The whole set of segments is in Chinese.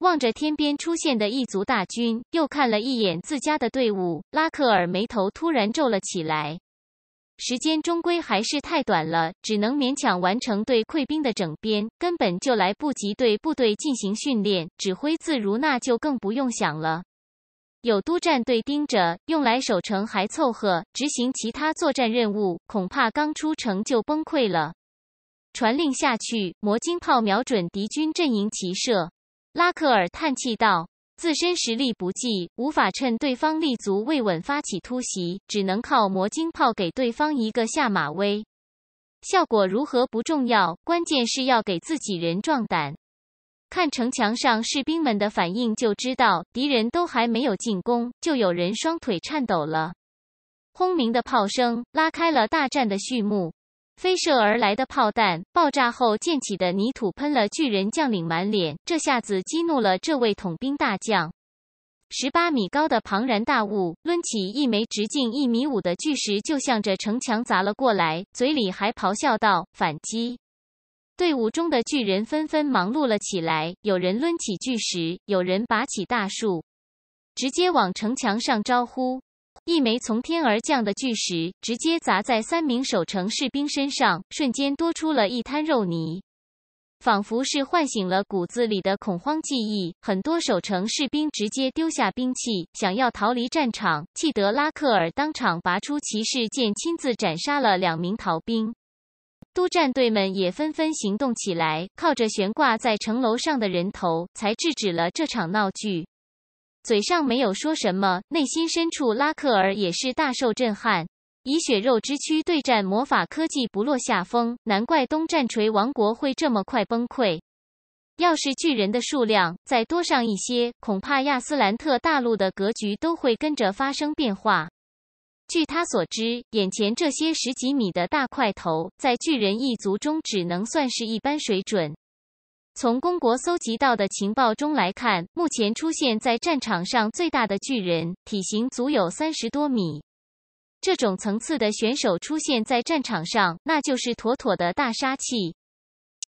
望着天边出现的异族大军，又看了一眼自家的队伍，拉克尔眉头突然皱了起来。时间终归还是太短了，只能勉强完成对溃兵的整编，根本就来不及对部队进行训练，指挥自如那就更不用想了。有督战队盯着，用来守城还凑合，执行其他作战任务恐怕刚出城就崩溃了。传令下去，魔晶炮瞄准敌军阵营齐射。拉克尔叹气道：“自身实力不济，无法趁对方立足未稳发起突袭，只能靠魔晶炮给对方一个下马威。效果如何不重要，关键是要给自己人壮胆。看城墙上士兵们的反应就知道，敌人都还没有进攻，就有人双腿颤抖了。轰鸣的炮声拉开了大战的序幕。”飞射而来的炮弹爆炸后溅起的泥土喷了巨人将领满脸，这下子激怒了这位统兵大将。十八米高的庞然大物抡起一枚直径一米五的巨石就向着城墙砸了过来，嘴里还咆哮道：“反击！”队伍中的巨人纷纷忙碌了起来，有人抡起巨石，有人拔起大树，直接往城墙上招呼。一枚从天而降的巨石直接砸在三名守城士兵身上，瞬间多出了一滩肉泥，仿佛是唤醒了骨子里的恐慌记忆。很多守城士兵直接丢下兵器，想要逃离战场。气得拉克尔当场拔出骑士剑，亲自斩杀了两名逃兵。督战队们也纷纷行动起来，靠着悬挂在城楼上的人头，才制止了这场闹剧。嘴上没有说什么，内心深处拉克尔也是大受震撼。以血肉之躯对战魔法科技不落下风，难怪东战锤王国会这么快崩溃。要是巨人的数量再多上一些，恐怕亚斯兰特大陆的格局都会跟着发生变化。据他所知，眼前这些十几米的大块头，在巨人一族中只能算是一般水准。从公国搜集到的情报中来看，目前出现在战场上最大的巨人，体型足有三十多米。这种层次的选手出现在战场上，那就是妥妥的大杀器。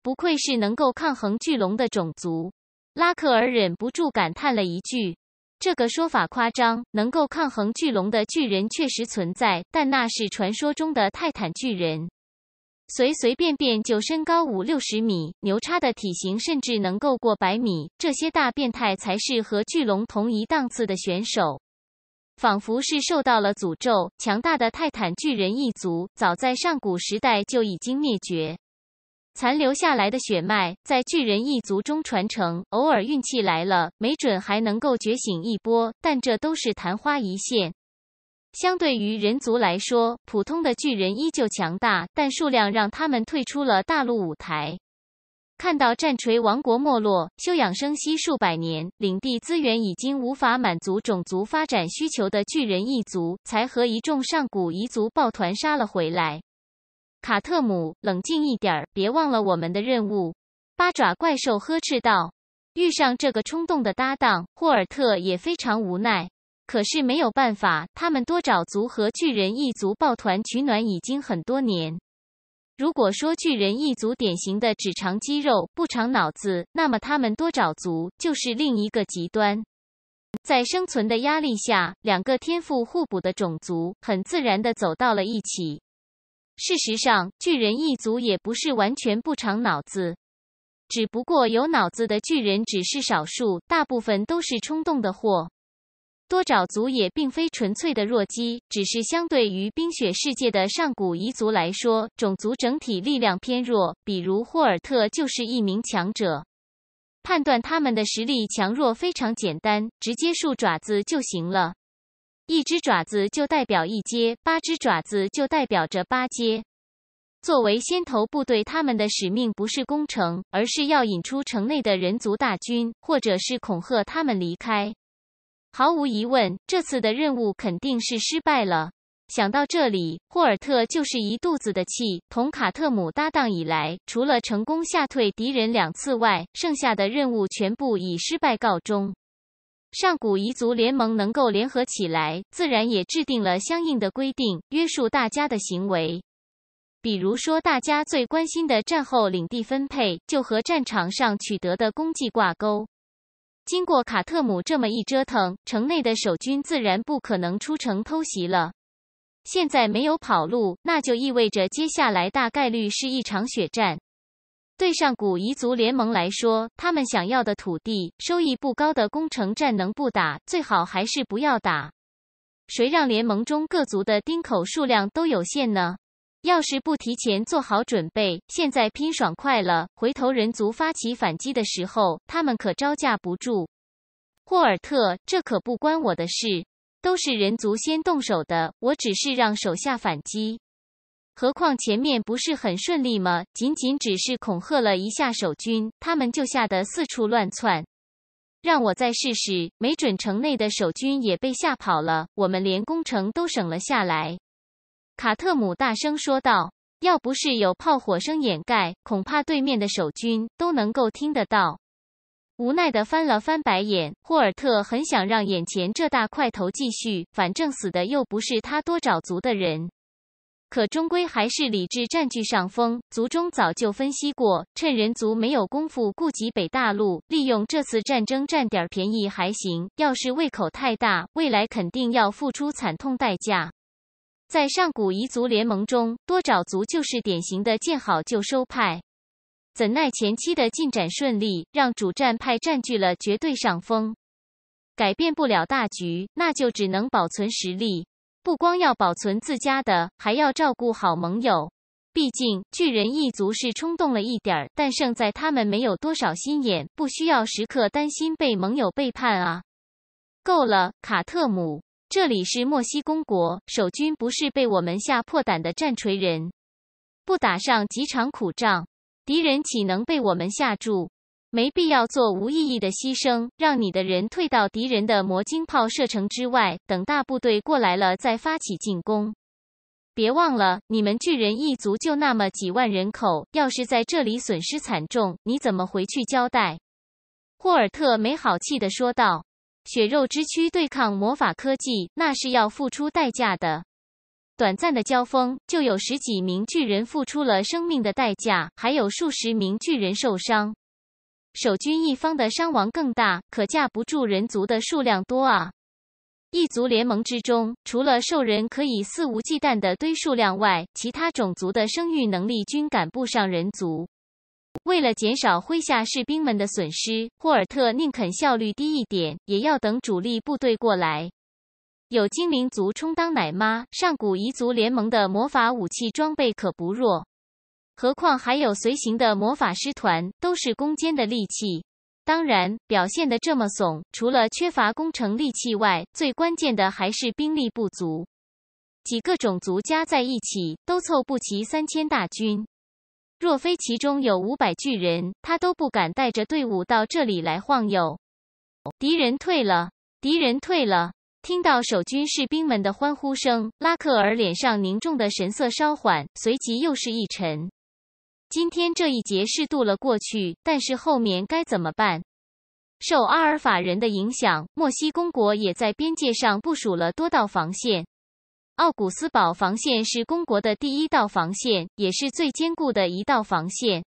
不愧是能够抗衡巨龙的种族，拉克尔忍不住感叹了一句：“这个说法夸张，能够抗衡巨龙的巨人确实存在，但那是传说中的泰坦巨人。”随随便便就身高五六十米，牛叉的体型甚至能够过百米，这些大变态才是和巨龙同一档次的选手。仿佛是受到了诅咒，强大的泰坦巨人一族早在上古时代就已经灭绝，残留下来的血脉在巨人一族中传承，偶尔运气来了，没准还能够觉醒一波，但这都是昙花一现。相对于人族来说，普通的巨人依旧强大，但数量让他们退出了大陆舞台。看到战锤王国没落，休养生息数百年，领地资源已经无法满足种族发展需求的巨人一族，才和一众上古一族抱团杀了回来。卡特姆，冷静一点，别忘了我们的任务。八爪怪兽呵斥道。遇上这个冲动的搭档，霍尔特也非常无奈。可是没有办法，他们多爪族和巨人一族抱团取暖已经很多年。如果说巨人一族典型的只长肌肉不长脑子，那么他们多爪族就是另一个极端。在生存的压力下，两个天赋互补的种族很自然的走到了一起。事实上，巨人一族也不是完全不长脑子，只不过有脑子的巨人只是少数，大部分都是冲动的货。多爪族也并非纯粹的弱鸡，只是相对于冰雪世界的上古彝族来说，种族整体力量偏弱。比如霍尔特就是一名强者。判断他们的实力强弱非常简单，直接数爪子就行了。一只爪子就代表一阶，八只爪子就代表着八阶。作为先头部队，他们的使命不是攻城，而是要引出城内的人族大军，或者是恐吓他们离开。毫无疑问，这次的任务肯定是失败了。想到这里，霍尔特就是一肚子的气。同卡特姆搭档以来，除了成功吓退敌人两次外，剩下的任务全部以失败告终。上古彝族联盟能够联合起来，自然也制定了相应的规定，约束大家的行为。比如说，大家最关心的战后领地分配，就和战场上取得的功绩挂钩。经过卡特姆这么一折腾，城内的守军自然不可能出城偷袭了。现在没有跑路，那就意味着接下来大概率是一场血战。对上古彝族联盟来说，他们想要的土地收益不高的攻城战能不打最好还是不要打。谁让联盟中各族的丁口数量都有限呢？要是不提前做好准备，现在拼爽快了，回头人族发起反击的时候，他们可招架不住。霍尔特，这可不关我的事，都是人族先动手的，我只是让手下反击。何况前面不是很顺利吗？仅仅只是恐吓了一下守军，他们就吓得四处乱窜。让我再试试，没准城内的守军也被吓跑了，我们连攻城都省了下来。卡特姆大声说道：“要不是有炮火声掩盖，恐怕对面的守军都能够听得到。”无奈的翻了翻白眼，霍尔特很想让眼前这大块头继续，反正死的又不是他多找族的人。可终归还是理智占据上风。族中早就分析过，趁人族没有功夫顾及北大陆，利用这次战争占点便宜还行。要是胃口太大，未来肯定要付出惨痛代价。在上古彝族联盟中，多爪族就是典型的见好就收派。怎奈前期的进展顺利，让主战派占据了绝对上风，改变不了大局，那就只能保存实力。不光要保存自家的，还要照顾好盟友。毕竟巨人一族是冲动了一点儿，但胜在他们没有多少心眼，不需要时刻担心被盟友背叛啊。够了，卡特姆。这里是莫西公国，守军不是被我们吓破胆的战锤人，不打上几场苦仗，敌人岂能被我们吓住？没必要做无意义的牺牲，让你的人退到敌人的魔晶炮射程之外，等大部队过来了再发起进攻。别忘了，你们巨人一族就那么几万人口，要是在这里损失惨重，你怎么回去交代？霍尔特没好气地说道。血肉之躯对抗魔法科技，那是要付出代价的。短暂的交锋，就有十几名巨人付出了生命的代价，还有数十名巨人受伤。守军一方的伤亡更大，可架不住人族的数量多啊！异族联盟之中，除了兽人可以肆无忌惮的堆数量外，其他种族的生育能力均赶不上人族。为了减少麾下士兵们的损失，霍尔特宁肯效率低一点，也要等主力部队过来。有精灵族充当奶妈，上古彝族联盟的魔法武器装备可不弱，何况还有随行的魔法师团，都是攻坚的利器。当然，表现得这么怂，除了缺乏攻城利器外，最关键的还是兵力不足。几个种族加在一起，都凑不齐三千大军。若非其中有五百巨人，他都不敢带着队伍到这里来晃悠。敌人退了，敌人退了。听到守军士兵们的欢呼声，拉克尔脸上凝重的神色稍缓，随即又是一沉。今天这一劫是渡了过去，但是后面该怎么办？受阿尔法人的影响，莫西公国也在边界上部署了多道防线。奥古斯堡防线是公国的第一道防线，也是最坚固的一道防线。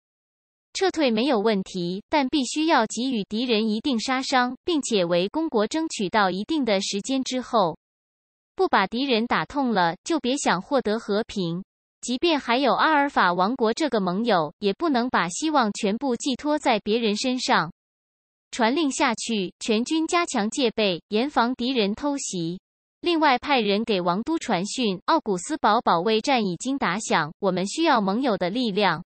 撤退没有问题，但必须要给予敌人一定杀伤，并且为公国争取到一定的时间。之后，不把敌人打痛了，就别想获得和平。即便还有阿尔法王国这个盟友，也不能把希望全部寄托在别人身上。传令下去，全军加强戒备，严防敌人偷袭。另外派人给王都传讯，奥古斯堡保卫战已经打响，我们需要盟友的力量。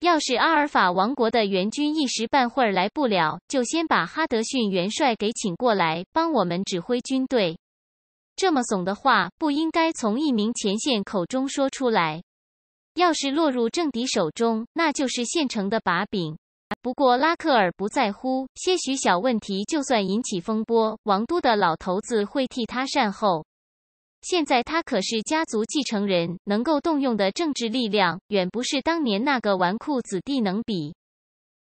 要是阿尔法王国的援军一时半会儿来不了，就先把哈德逊元帅给请过来，帮我们指挥军队。这么怂的话不应该从一名前线口中说出来，要是落入政敌手中，那就是现成的把柄。不过拉克尔不在乎些许小问题，就算引起风波，王都的老头子会替他善后。现在他可是家族继承人，能够动用的政治力量远不是当年那个纨绔子弟能比。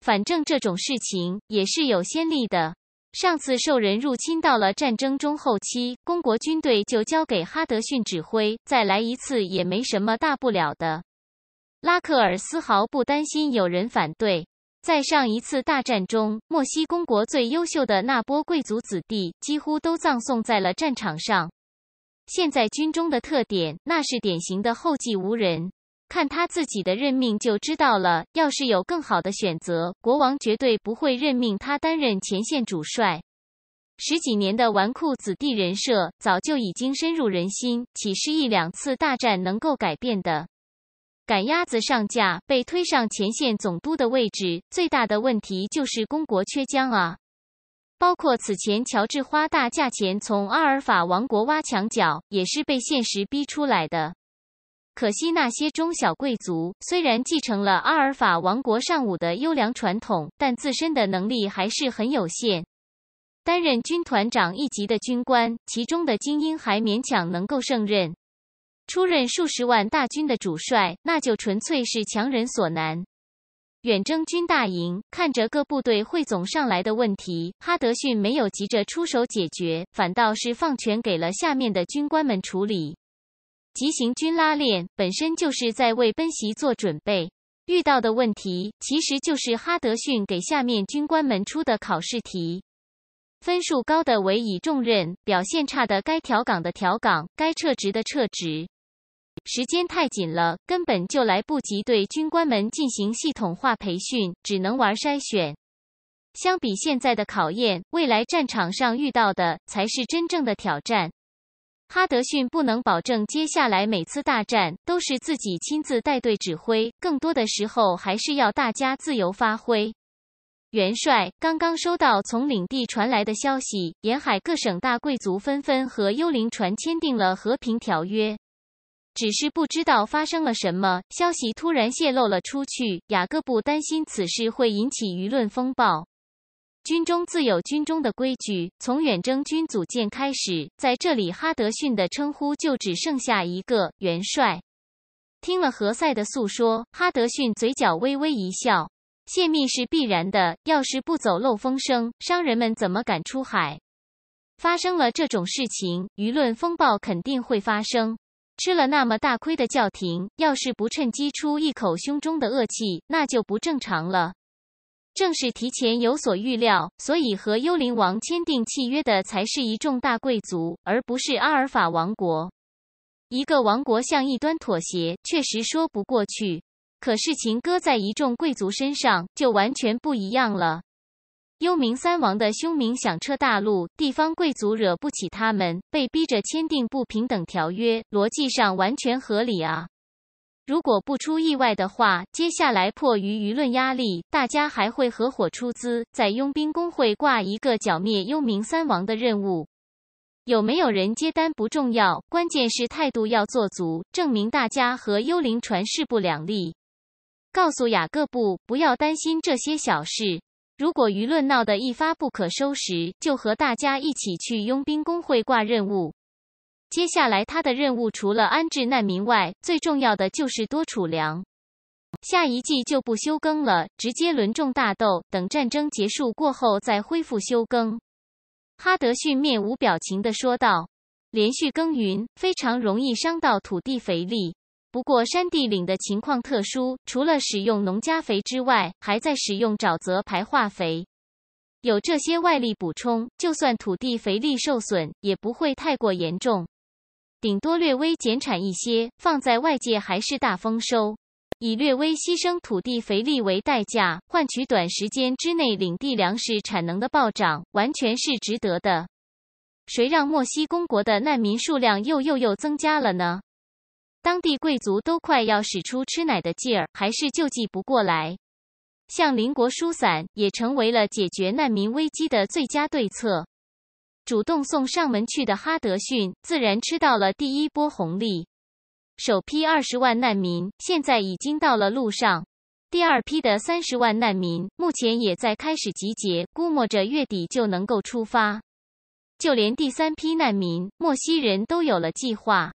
反正这种事情也是有先例的，上次兽人入侵到了战争中后期，公国军队就交给哈德逊指挥，再来一次也没什么大不了的。拉克尔丝毫不担心有人反对。在上一次大战中，墨西公国最优秀的那波贵族子弟几乎都葬送在了战场上。现在军中的特点，那是典型的后继无人。看他自己的任命就知道了。要是有更好的选择，国王绝对不会任命他担任前线主帅。十几年的纨绔子弟人设，早就已经深入人心，岂是一两次大战能够改变的？赶鸭子上架，被推上前线总督的位置，最大的问题就是公国缺将啊。包括此前乔治花大价钱从阿尔法王国挖墙脚，也是被现实逼出来的。可惜那些中小贵族，虽然继承了阿尔法王国尚武的优良传统，但自身的能力还是很有限。担任军团长一级的军官，其中的精英还勉强能够胜任。出任数十万大军的主帅，那就纯粹是强人所难。远征军大营看着各部队汇总上来的问题，哈德逊没有急着出手解决，反倒是放权给了下面的军官们处理。急行军拉练本身就是在为奔袭做准备，遇到的问题其实就是哈德逊给下面军官们出的考试题。分数高的委以重任，表现差的该调岗的调岗，该撤职的撤职。时间太紧了，根本就来不及对军官们进行系统化培训，只能玩筛选。相比现在的考验，未来战场上遇到的才是真正的挑战。哈德逊不能保证接下来每次大战都是自己亲自带队指挥，更多的时候还是要大家自由发挥。元帅刚刚收到从领地传来的消息，沿海各省大贵族纷纷和幽灵船签订了和平条约。只是不知道发生了什么，消息突然泄露了出去。雅各布担心此事会引起舆论风暴。军中自有军中的规矩，从远征军组建开始，在这里哈德逊的称呼就只剩下一个元帅。听了何塞的诉说，哈德逊嘴角微微一笑。泄密是必然的，要是不走漏风声，商人们怎么敢出海？发生了这种事情，舆论风暴肯定会发生。吃了那么大亏的教廷，要是不趁机出一口胸中的恶气，那就不正常了。正是提前有所预料，所以和幽灵王签订契约的才是一众大贵族，而不是阿尔法王国。一个王国向一端妥协，确实说不过去。可事情搁在一众贵族身上，就完全不一样了。幽冥三王的凶名响彻大陆，地方贵族惹不起他们，被逼着签订不平等条约，逻辑上完全合理啊！如果不出意外的话，接下来迫于舆论压力，大家还会合伙出资在佣兵工会挂一个剿灭幽冥三王的任务。有没有人接单不重要，关键是态度要做足，证明大家和幽灵船势不两立。告诉雅各布，不要担心这些小事。如果舆论闹得一发不可收拾，就和大家一起去佣兵工会挂任务。接下来他的任务除了安置难民外，最重要的就是多储粮。下一季就不休耕了，直接轮种大豆，等战争结束过后再恢复休耕。哈德逊面无表情地说道：“连续耕耘非常容易伤到土地肥力。”不过山地岭的情况特殊，除了使用农家肥之外，还在使用沼泽排化肥。有这些外力补充，就算土地肥力受损，也不会太过严重，顶多略微减产一些。放在外界还是大丰收，以略微牺牲土地肥力为代价，换取短时间之内领地粮食产能的暴涨，完全是值得的。谁让墨西公国的难民数量又又又增加了呢？当地贵族都快要使出吃奶的劲儿，还是救济不过来。向邻国疏散也成为了解决难民危机的最佳对策。主动送上门去的哈德逊自然吃到了第一波红利。首批二十万难民现在已经到了路上，第二批的三十万难民目前也在开始集结，估摸着月底就能够出发。就连第三批难民，莫西人都有了计划。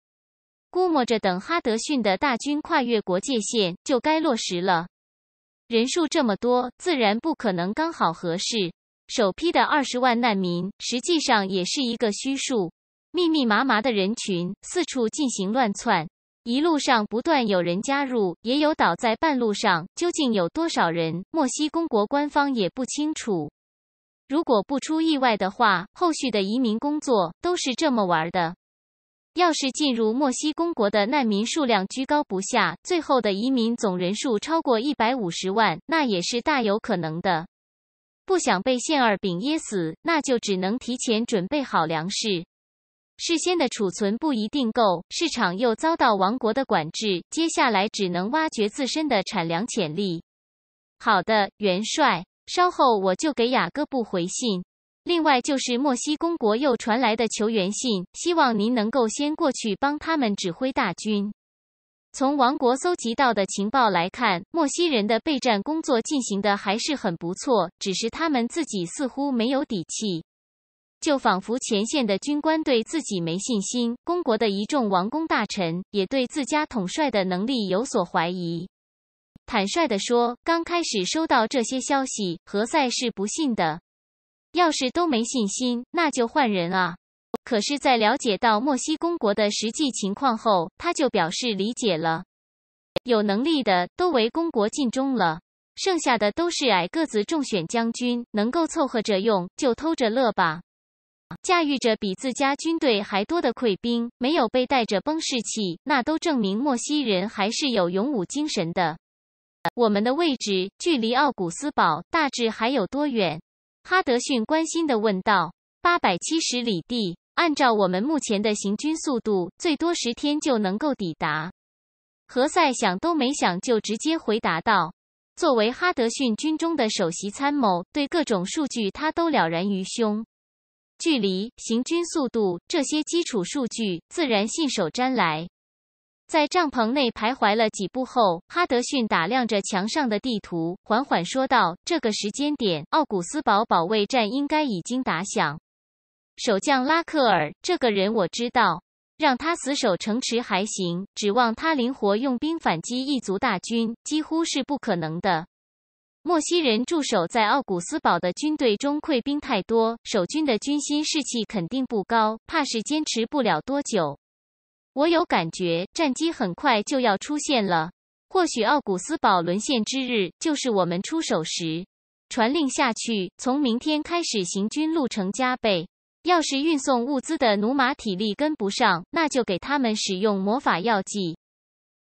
估摸着，等哈德逊的大军跨越国界线就该落实了。人数这么多，自然不可能刚好合适。首批的二十万难民，实际上也是一个虚数。密密麻麻的人群四处进行乱窜，一路上不断有人加入，也有倒在半路上。究竟有多少人，墨西公国官方也不清楚。如果不出意外的话，后续的移民工作都是这么玩的。要是进入墨西公国的难民数量居高不下，最后的移民总人数超过一百五十万，那也是大有可能的。不想被馅儿饼噎死，那就只能提前准备好粮食。事先的储存不一定够，市场又遭到王国的管制，接下来只能挖掘自身的产粮潜力。好的，元帅，稍后我就给雅各布回信。另外，就是墨西公国又传来的求援信，希望您能够先过去帮他们指挥大军。从王国搜集到的情报来看，墨西人的备战工作进行的还是很不错，只是他们自己似乎没有底气，就仿佛前线的军官对自己没信心，公国的一众王公大臣也对自家统帅的能力有所怀疑。坦率的说，刚开始收到这些消息，何塞是不信的。要是都没信心，那就换人啊！可是，在了解到莫西公国的实际情况后，他就表示理解了。有能力的都为公国尽忠了，剩下的都是矮个子重选将军，能够凑合着用就偷着乐吧。驾驭着比自家军队还多的溃兵，没有被带着崩士气，那都证明莫西人还是有勇武精神的。我们的位置距离奥古斯堡大致还有多远？哈德逊关心地问道：“八百七十里地，按照我们目前的行军速度，最多十天就能够抵达。”何塞想都没想就直接回答道：“作为哈德逊军中的首席参谋，对各种数据他都了然于胸，距离、行军速度这些基础数据自然信手拈来。”在帐篷内徘徊了几步后，哈德逊打量着墙上的地图，缓缓说道：“这个时间点，奥古斯堡保卫战应该已经打响。守将拉克尔这个人我知道，让他死守城池还行，指望他灵活用兵反击异族大军，几乎是不可能的。莫西人驻守在奥古斯堡的军队中溃兵太多，守军的军心士气肯定不高，怕是坚持不了多久。”我有感觉，战机很快就要出现了。或许奥古斯堡沦陷之日就是我们出手时。传令下去，从明天开始行军路程加倍。要是运送物资的努马体力跟不上，那就给他们使用魔法药剂。